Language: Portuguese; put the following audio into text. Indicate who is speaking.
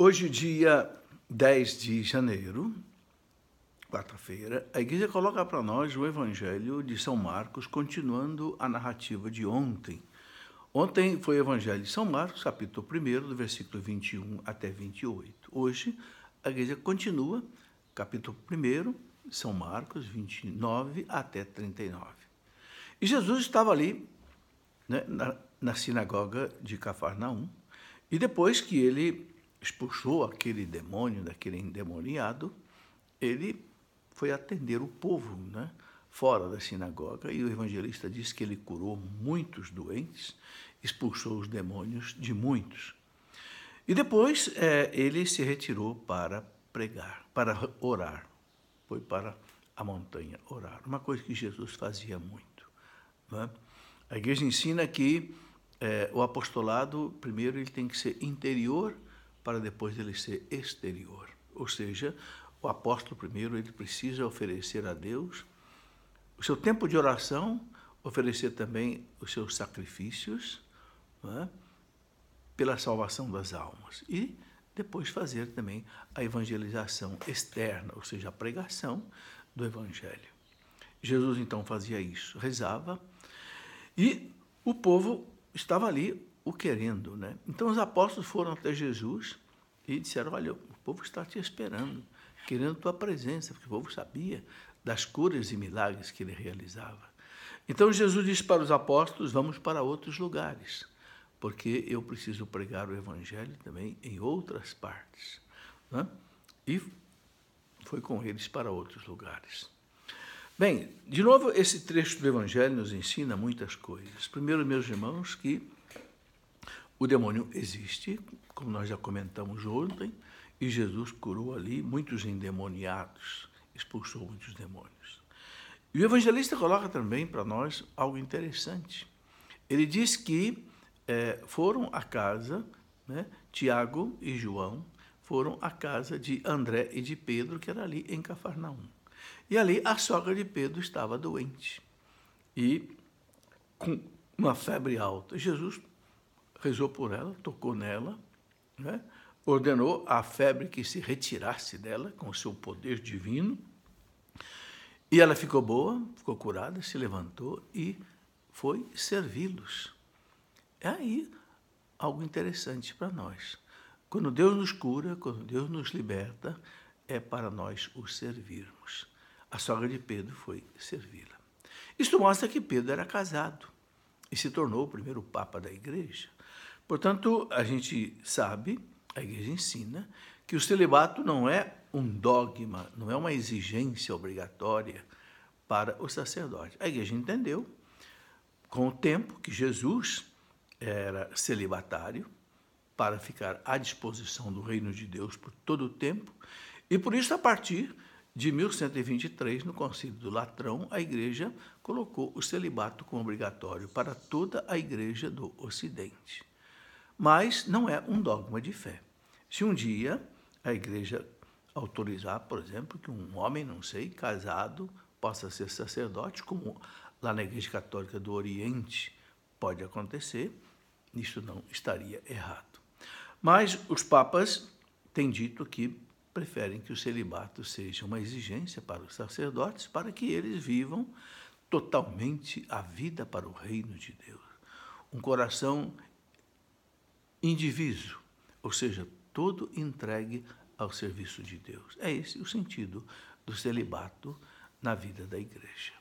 Speaker 1: Hoje, dia 10 de janeiro, quarta-feira, a igreja coloca para nós o Evangelho de São Marcos, continuando a narrativa de ontem. Ontem foi o Evangelho de São Marcos, capítulo 1, do versículo 21 até 28. Hoje, a igreja continua, capítulo 1, São Marcos, 29 até 39. E Jesus estava ali, né, na, na sinagoga de Cafarnaum, e depois que ele expulsou aquele demônio, daquele endemoniado, ele foi atender o povo, né? fora da sinagoga, e o evangelista diz que ele curou muitos doentes, expulsou os demônios de muitos. E depois é, ele se retirou para pregar, para orar. Foi para a montanha orar, uma coisa que Jesus fazia muito. Né? A igreja ensina que é, o apostolado, primeiro, ele tem que ser interior para depois ele ser exterior. Ou seja, o apóstolo primeiro ele precisa oferecer a Deus o seu tempo de oração, oferecer também os seus sacrifícios é? pela salvação das almas e depois fazer também a evangelização externa, ou seja, a pregação do evangelho. Jesus então fazia isso, rezava e o povo estava ali o querendo. Né? Então os apóstolos foram até Jesus e disseram: Olha, o povo está te esperando, querendo tua presença, porque o povo sabia das curas e milagres que ele realizava. Então Jesus disse para os apóstolos: Vamos para outros lugares, porque eu preciso pregar o evangelho também em outras partes. Né? E foi com eles para outros lugares. Bem, de novo, esse trecho do Evangelho nos ensina muitas coisas. Primeiro, meus irmãos, que o demônio existe, como nós já comentamos ontem, e Jesus curou ali muitos endemoniados, expulsou muitos demônios. E o evangelista coloca também para nós algo interessante. Ele diz que é, foram à casa, né, Tiago e João foram à casa de André e de Pedro, que era ali em Cafarnaum. E ali a sogra de Pedro estava doente e com uma febre alta. Jesus rezou por ela, tocou nela, né? ordenou à febre que se retirasse dela com seu poder divino. E ela ficou boa, ficou curada, se levantou e foi servi-los. É aí algo interessante para nós. Quando Deus nos cura, quando Deus nos liberta, é para nós o servirmos. A sogra de Pedro foi servi-la. Isto mostra que Pedro era casado e se tornou o primeiro papa da igreja. Portanto, a gente sabe, a igreja ensina, que o celibato não é um dogma, não é uma exigência obrigatória para o sacerdote. A igreja entendeu, com o tempo, que Jesus era celibatário para ficar à disposição do reino de Deus por todo o tempo, e por isso, a partir de 1123, no Concílio do Latrão, a Igreja colocou o celibato como obrigatório para toda a Igreja do Ocidente mas não é um dogma de fé. Se um dia a igreja autorizar, por exemplo, que um homem, não sei, casado, possa ser sacerdote, como lá na Igreja Católica do Oriente pode acontecer, isso não estaria errado. Mas os papas têm dito que preferem que o celibato seja uma exigência para os sacerdotes, para que eles vivam totalmente a vida para o reino de Deus. Um coração indiviso, ou seja, todo entregue ao serviço de Deus. É esse o sentido do celibato na vida da igreja.